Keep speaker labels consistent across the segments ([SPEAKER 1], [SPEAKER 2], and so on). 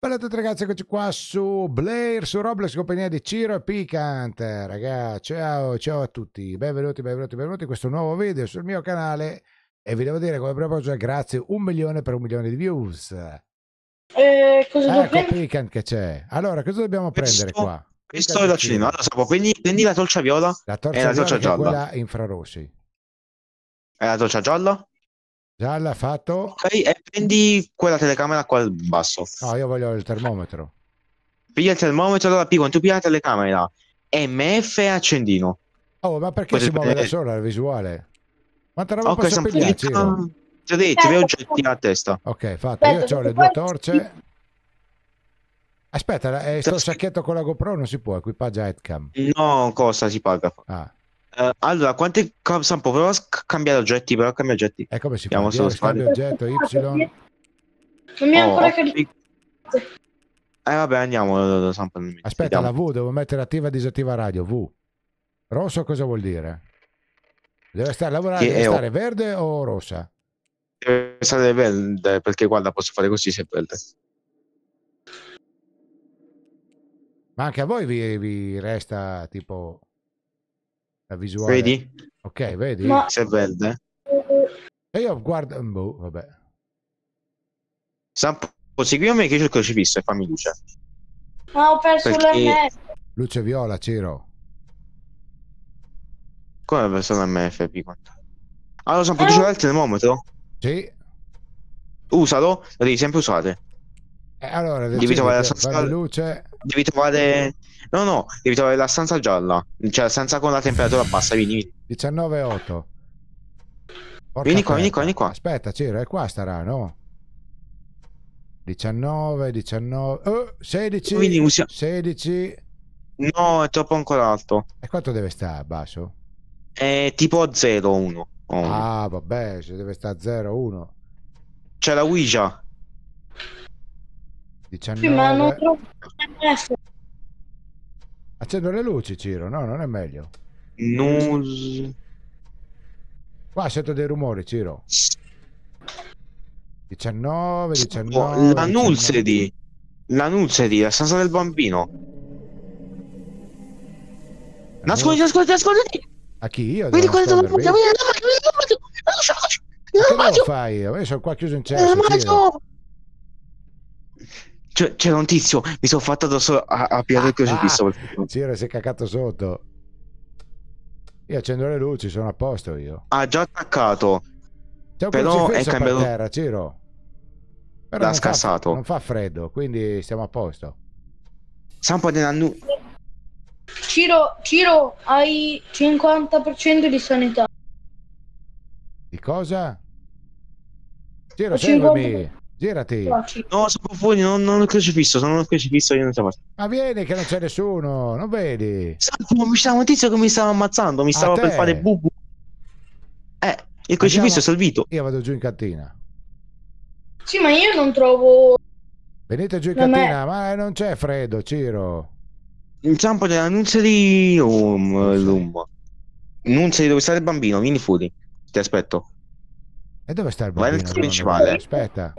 [SPEAKER 1] Bella a tutti ragazzi, eccoci qua su Blair, su Roblox, compagnia di Ciro e Picant. Ragazzi, ciao, ciao a tutti, benvenuti, benvenuti, benvenuti in questo nuovo video sul mio canale e vi devo dire come proposito grazie un milione per un milione di views. Eh, cosa ecco dobbiamo... Picant che c'è. Allora, cosa dobbiamo questo, prendere qua? Questo Picant è l'accino, allora sapo, quindi la torcia viola la torcia eh, e la torcia viola gialla. quella infrarossi. E eh, la torcia gialla? Già l'ha fatto.
[SPEAKER 2] Ok, e prendi quella telecamera qua al basso.
[SPEAKER 1] No, io voglio il termometro.
[SPEAKER 2] Piglia il termometro, allora P, tu pigli la telecamera, MF accendino.
[SPEAKER 1] Oh, ma perché Poi si muove da sola
[SPEAKER 2] la visuale?
[SPEAKER 1] Quanta roba okay, posso pigliare, Ciro? Ti ho detto, vi oggetti alla testa. Ok, fatto. Io ho le due torce. Aspetta, è eh, sto sacchetto con la GoPro non si può, equipaggia headcam.
[SPEAKER 2] No, cosa si paga? Ah. Uh, allora, quanti Sampo, prova a cambiare oggetti, però eh, cambia oggetti. E come si Andiamo fa? Cambia
[SPEAKER 1] oggetto, Y. Non mi ha oh, ancora caricato.
[SPEAKER 2] Eh vabbè, andiamo Sampo.
[SPEAKER 1] Aspetta, andiamo. la V devo mettere attiva e disattiva radio, V. Rosso cosa vuol dire? Deve stare lavorando, deve stare o... verde o rossa?
[SPEAKER 2] Deve stare verde, perché guarda, posso fare così se è verde.
[SPEAKER 1] Ma anche a voi vi, vi resta tipo la visuale. Vedi? Ok, vedi? Ma... Se è verde. E io guardo... Boh, vabbè. Sampo,
[SPEAKER 2] seguimi che io il crocifisso e fammi luce. Ma ho perso Perché... mia... Luce
[SPEAKER 1] viola, Ciro.
[SPEAKER 2] Come ho perso l'MF, Piquant? Allora, ah, Sampo, eh. tu ce il eh. termometro? Sì. Usalo, lo devi sempre usare.
[SPEAKER 1] Eh, allora, devi trovare la stanza luce.
[SPEAKER 2] Devi trovare No, no, devi trovare la stanza gialla, cioè la stanza con la temperatura bassa, vieni.
[SPEAKER 1] 19,8. Vieni qua, vieni qua, vieni qua. Aspetta, Ciro, è qua starà, no? 19, 19, oh, 16, Quindi usia... 16. No, è troppo ancora alto. E quanto deve stare basso?
[SPEAKER 2] È tipo 0, 1. Oh.
[SPEAKER 1] Ah, vabbè, deve stare 0, 1. C'è la Ouija. 19. Sì, ma non trovo Accendo le luci, Ciro, no, non è meglio. Nus. Qua sento dei rumori, Ciro. 19, 19. Oh, la Nulsedi.
[SPEAKER 2] La Nulsedi, la stanza del bambino.
[SPEAKER 1] Nasconditi, nasconditi, nasconditi. A chi io? Vedi quello della macchina, vedi la macchina, vedi la macchina. Che fai? Io sono qua chiuso in cerchio
[SPEAKER 2] c'è, cioè, c'era un tizio, mi sono fatto addosso a, a pigliare il crocifisso.
[SPEAKER 1] Ah, Ciro ah. si è cacato sotto. Io accendo le luci, sono a posto io.
[SPEAKER 2] Ha già attaccato.
[SPEAKER 1] C'è un però è cambiato... terra, Ciro.
[SPEAKER 2] Però L'ha non scassato. Fa, non
[SPEAKER 1] fa freddo, quindi siamo a posto. Sampo di Nannu.
[SPEAKER 2] Ciro, Ciro, hai 50% di sanità.
[SPEAKER 1] Di cosa? Ciro, seguimi. Girati. No, sono
[SPEAKER 2] fuori, non, non il crocifisso, sono il crocifisso io non ce la
[SPEAKER 1] Ma vieni che non c'è nessuno, non vedi? Salvo, mi stava un tizio che mi stava ammazzando, mi stava per fare bubu. Eh, il crocifisso è salvito. Io vado giù in cantina.
[SPEAKER 2] Sì, ma io non trovo...
[SPEAKER 1] Venite giù in non cantina, è... ma non c'è freddo, Ciro. Il ciampo dell'annunzio
[SPEAKER 2] di... Um, L'umbo. Annunzia di dove stare il bambino, vieni fuori. Ti aspetto. E dove sta il bambino? Ma è il principale. Aspetta.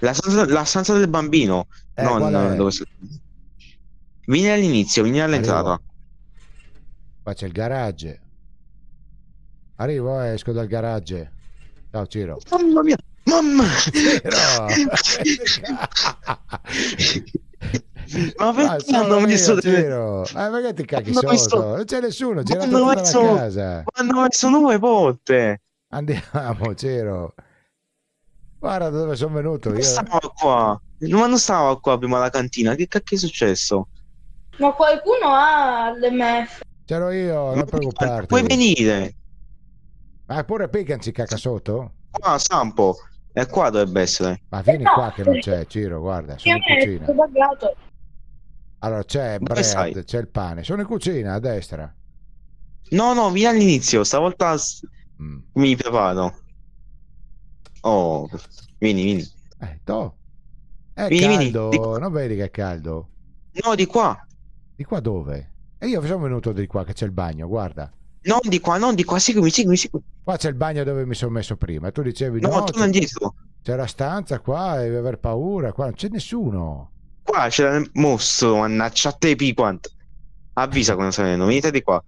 [SPEAKER 2] La stanza, la stanza del bambino. Eh, no, no, dove sta... Vieni all'inizio, vieni all'entrata.
[SPEAKER 1] Qua c'è il garage. Arrivo, esco dal garage. Ciao Ciro. Mamma mia. Mamma! Ma perché hanno messo delle... Ma Ah, perché ti cacchi sotto? Messo... Non c'è nessuno, c'era tutta messo... la casa. Ma hanno messo nuove porte. Andiamo, Ciro. Guarda dove sono venuto non io. Eh. Stavo qua.
[SPEAKER 2] Ma non stavo qua prima alla cantina. Che cacchio è successo?
[SPEAKER 1] Ma qualcuno ha
[SPEAKER 2] l'MF.
[SPEAKER 1] C'ero io, non preoccuparti. Puoi venire. Ma pure Pegan ci cacca sotto? Ah, Sampo. È qua dovrebbe essere. Ma vieni qua che non eh, c'è, Ciro, guarda, sono in cucina. Allora c'è Brad, c'è il pane. Sono in cucina a destra. No, no, via all'inizio. Stavolta Mm. Mi
[SPEAKER 2] preparo. Oh, vieni, vieni. Eh, to. È vieni, caldo,
[SPEAKER 1] vieni. non vedi che è caldo? No, di qua. Di qua dove? E io sono venuto di qua che c'è il bagno, guarda. Non di qua, non di qua, seguimi, seguimi, seguimi. Qua c'è il bagno dove mi sono messo prima. Tu dicevi no, no torna indietro. C'è la stanza qua, devi aver paura, qua non c'è nessuno.
[SPEAKER 2] Qua c'è il mostro, mannaggia a te, Piquant. Avvisa eh. quando sei venuto, venite di qua.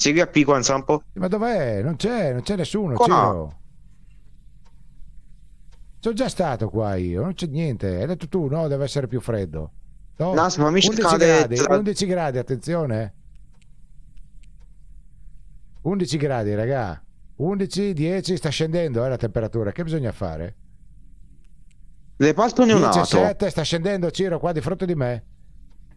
[SPEAKER 2] Segui a P Quanza un po'.
[SPEAKER 1] Ma dov'è? Non c'è, non c'è nessuno, qua. Ciro. Sono già stato qua io, non c'è niente. Hai detto tu, no, deve essere più freddo. No, no ma mi 11 gradi, tra... 11 gradi, attenzione. 11 gradi, raga. 11, 10, sta scendendo eh, la temperatura. Che bisogna fare? Le parto neonato. 17, sta scendendo Ciro qua di fronte di me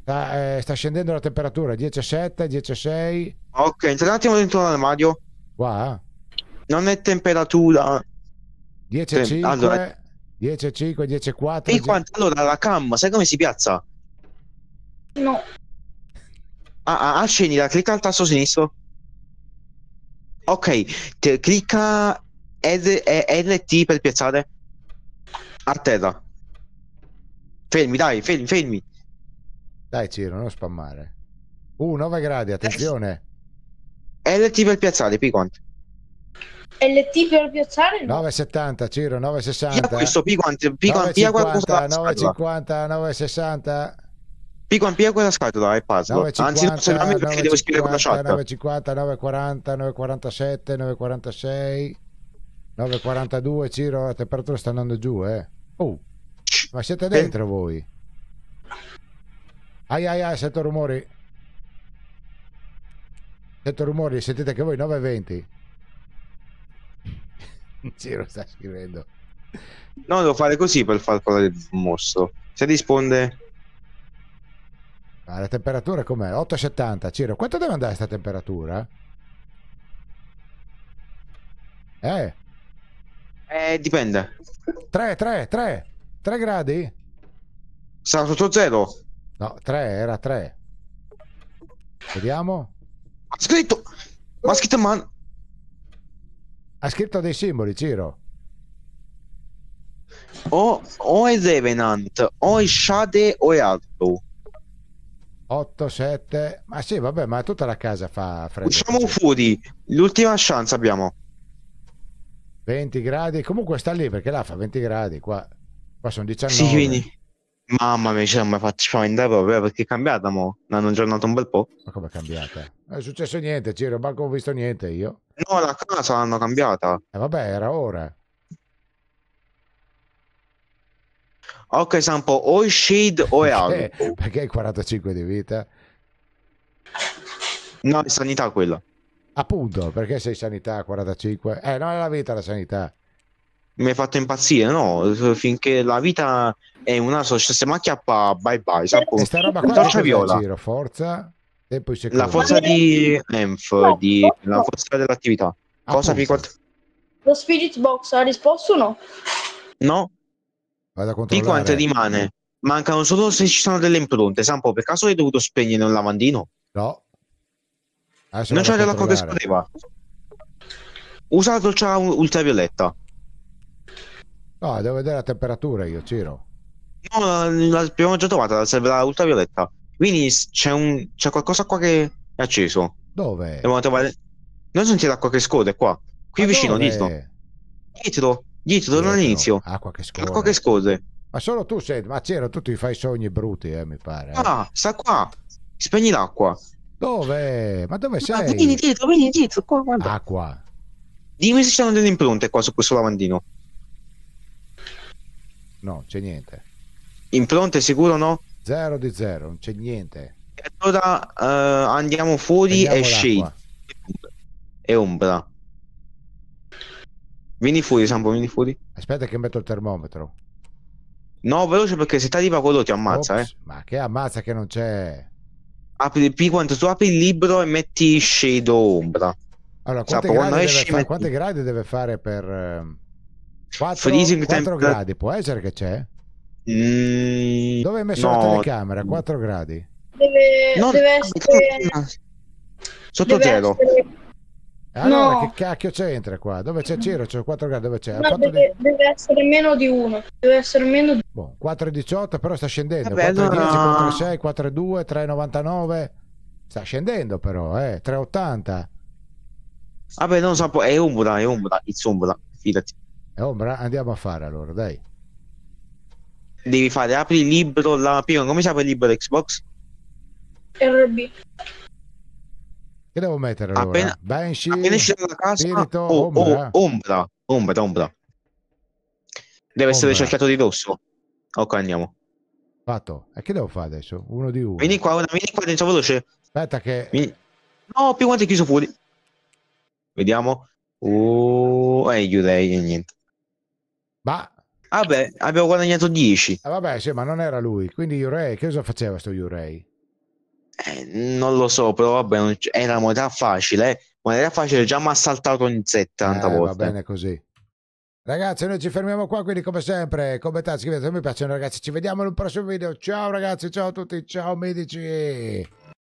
[SPEAKER 1] sta, ah, eh, sta scendendo la temperatura 17 16
[SPEAKER 2] Ok, entra un attimo dentro l'armadio. Qua? Eh? Non è temperatura. 10,5. Allora,
[SPEAKER 1] 10,5, 10,4.
[SPEAKER 2] 10... Allora la cam, sai come si piazza? No. Ah, ah, la ah, clicca al tasto sinistro. Ok, te, clicca R, e, LT per piazzare. A terra. Fermi, dai, fermi, fermi. Dai Ciro, non spammare. Uh, 9 gradi, attenzione. LT per piazzare, P quanto? LT per piazzare? No.
[SPEAKER 1] 9,70 Ciro, 9,60. Via questo, P quanto? P quanto? 9,50, 9,60.
[SPEAKER 2] Pico Pia quella scatola è pazzo. 950, Anzi, non serviamo perché devo scrivere quella shot.
[SPEAKER 1] 950, 940, 947, 946, 942. Ciro, la temperatura sta andando giù, eh. Oh, ma siete dentro eh. voi? Ai ai ai, sento rumori. Sento rumori, sentite che voi 9.20. Ciro sta scrivendo.
[SPEAKER 2] No, devo fare così per far parlare il mostro. Se risponde...
[SPEAKER 1] Ma ah, la temperatura com'è? 8,70. Ciro, quanto deve andare questa temperatura? Eh? Eh, dipende. 3, 3, 3. 3 gradi? Sarà sotto zero. No, 3 era 3. Vediamo. Ha scritto! Ma ha scritto man... Ha scritto dei simboli, Ciro. O, o è
[SPEAKER 2] Revenant, o è Shade, o è altro.
[SPEAKER 1] 8, 7... Ma sì, vabbè, ma tutta la casa fa freddo.
[SPEAKER 2] Usciamo fuori, l'ultima chance abbiamo.
[SPEAKER 1] 20 gradi, comunque sta lì perché là fa 20 gradi, qua, qua sono 19. Sì, quindi...
[SPEAKER 2] Mamma mia, ci siamo fatti spaventare proprio perché è cambiata mo. L'hanno aggiornato un bel po'. Ma come è cambiata?
[SPEAKER 1] Non è successo niente, Ciro, manco ho visto niente io. No, la casa l'hanno
[SPEAKER 2] cambiata. E
[SPEAKER 1] eh, vabbè, era ora.
[SPEAKER 2] Ok, Sampo, o Shade o è alto. Perché,
[SPEAKER 1] perché hai 45 di vita?
[SPEAKER 2] No, è sanità quella.
[SPEAKER 1] Appunto, perché sei sanità 45? Eh, non è la vita la sanità
[SPEAKER 2] mi hai fatto impazzire, no? Finché la vita è una sola, cioè, se stiamo a bye bye, sappo. Questa roba qua torcia viola.
[SPEAKER 1] Giro, forza e poi c'è La forza di EMF, di... la forza dell'attività. Ah, Cosa più
[SPEAKER 2] Lo Spirit Box ha risposto o no? No. Vado a controllare. Di quante rimane? Mancano solo se ci sono delle impronte. Sampo, per caso hai dovuto spegnere un lavandino?
[SPEAKER 1] No. Adesso non c'è l'acqua che
[SPEAKER 2] scorreva. Usa la doccia ultravioletta.
[SPEAKER 1] No, devo vedere la temperatura io, Ciro.
[SPEAKER 2] No, l'abbiamo già trovata, la serve ultravioletta.
[SPEAKER 1] Quindi c'è, un, c'è qualcosa
[SPEAKER 2] qua che è acceso. Dove? Dobbiamo trovare... Non senti l'acqua che scode qua. Qui Ma vicino, dietro. Dietro, dietro, dietro. all'inizio. Acqua che scode. Acqua che scorre.
[SPEAKER 1] Ma solo tu sei... Ma Ciro, tu ti fai sogni brutti, eh, mi pare. Eh. Ah, sta qua. Spegni l'acqua. Dove? Ma dove Ma sei? Vieni dietro, vieni dietro. Qua, guarda. Acqua. Dimmi
[SPEAKER 2] se ci sono delle impronte qua su questo lavandino. No, c'è niente.
[SPEAKER 1] Impronte sicuro no? Zero di zero, non c'è niente. E
[SPEAKER 2] Allora uh,
[SPEAKER 1] andiamo fuori Prendiamo e scegli.
[SPEAKER 2] E ombra. Vieni fuori, Sampo, vieni fuori.
[SPEAKER 1] Aspetta che metto il termometro.
[SPEAKER 2] No, veloce perché se ti arriva quello ti ammazza, Ops, eh.
[SPEAKER 1] Ma che ammazza che non c'è. Apri il P
[SPEAKER 2] quanto tu apri il libro e metti shadow ombra.
[SPEAKER 1] Allora, quanti gradi, metti... gradi deve fare per eh, 4, 4 gradi, può essere che c'è? Mm, Dove hai messo no. la telecamera? 4 gradi.
[SPEAKER 2] Deve, no, deve essere
[SPEAKER 1] sotto deve zero. Essere... Eh, allora, no. che cacchio c'entra qua? Dove c'è Ciro? C'è 4 gradi, dove c'è? No,
[SPEAKER 2] deve, di... deve, essere meno di 1. Deve essere meno di
[SPEAKER 1] bon, 4,18 però sta scendendo. 4,10, 4,6, 4,2, 3,99. Sta scendendo però, eh. 3,80.
[SPEAKER 2] Vabbè, non so, è Umbra, è Umbra, it's Umbra, fidati.
[SPEAKER 1] Eh, ombra, oh, andiamo a fare allora, dai.
[SPEAKER 2] Devi fare, apri il libro, la prima, come si apre il libro Xbox?
[SPEAKER 1] RB. Che devo mettere allora? Appena, Banshee, appena esci dalla casa, spirito, oh, ombra. Oh,
[SPEAKER 2] ombra, ombra, ombra. Deve ombra. essere cercato di rosso. Ok, andiamo.
[SPEAKER 1] Fatto. E che devo fare adesso? Uno di uno. Vieni qua, vieni qua dentro veloce. Aspetta che... Vieni. No, più quanto è chiuso fuori.
[SPEAKER 2] Vediamo. Uh, eh, chiuderei e niente. Ma... Ah abbiamo guadagnato 10.
[SPEAKER 1] Ah vabbè, sì, ma non era lui. Quindi Urei, che cosa faceva sto Yurei? Eh, non
[SPEAKER 2] lo so, però vabbè, era una modalità facile, eh. ma era facile, già mi ha saltato in 70 eh,
[SPEAKER 1] volte. Va bene così. Ragazzi, noi ci fermiamo qua, quindi come sempre, commentate, scrivete, mi piacciono ragazzi, ci vediamo in un prossimo video. Ciao ragazzi, ciao a tutti, ciao medici.